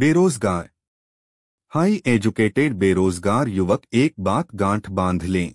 बेरोजगार high educated बेरोजगार युवक एक बात गांठ बांध लें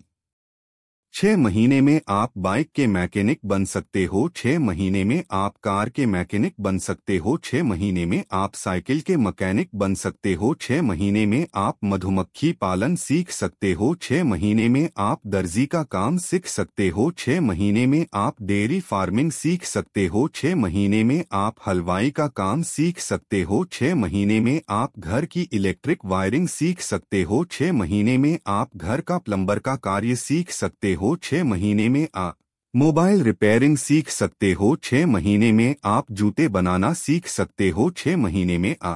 छह महीने में आप बाइक के मैकेनिक बन सकते हो छह महीने में आप कार के मैकेनिक बन सकते हो छह महीने में आप साइकिल के मैकेनिक बन सकते हो छह महीने में आप मधुमक्खी पालन सीख सकते हो छह महीने में आप दर्जी का काम सीख सकते हो छह महीने में आप डेयरी फार्मिंग सीख सकते हो छह महीने में आप हलवाई का काम सीख सकते हो छह महीने में आप घर की इलेक्ट्रिक वायरिंग सीख सकते हो छह महीने में आप घर का प्लम्बर का कार्य सीख सकते हो छः महीने में आ मोबाइल रिपेयरिंग सीख सकते हो छह महीने में आप जूते बनाना सीख सकते हो छ महीने में आ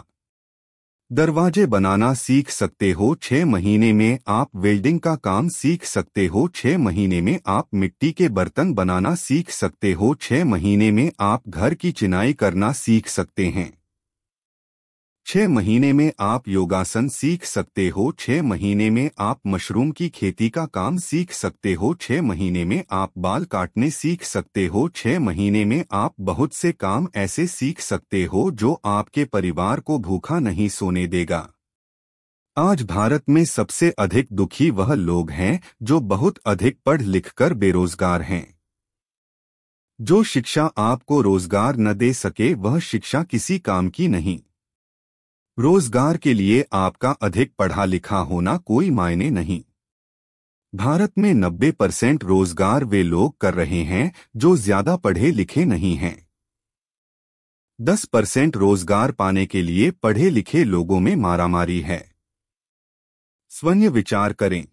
दरवाजे बनाना सीख सकते हो छ महीने में आप वेल्डिंग का काम सीख सकते हो छ महीने में आप मिट्टी के बर्तन बनाना सीख सकते हो छह महीने में आप घर की चिनाई करना सीख सकते हैं छह महीने में आप योगासन सीख सकते हो छह महीने में आप मशरूम की खेती का काम सीख सकते हो छह महीने में आप बाल काटने सीख सकते हो छह महीने में आप बहुत से काम ऐसे सीख सकते हो जो आपके परिवार को भूखा नहीं सोने देगा आज भारत में सबसे अधिक दुखी वह लोग हैं जो बहुत अधिक पढ़ लिखकर बेरोजगार हैं जो शिक्षा आपको रोजगार न दे सके वह शिक्षा किसी काम की नहीं रोजगार के लिए आपका अधिक पढ़ा लिखा होना कोई मायने नहीं भारत में 90 परसेंट रोजगार वे लोग कर रहे हैं जो ज्यादा पढ़े लिखे नहीं हैं 10 परसेंट रोजगार पाने के लिए पढ़े लिखे लोगों में मारामारी है स्वयं विचार करें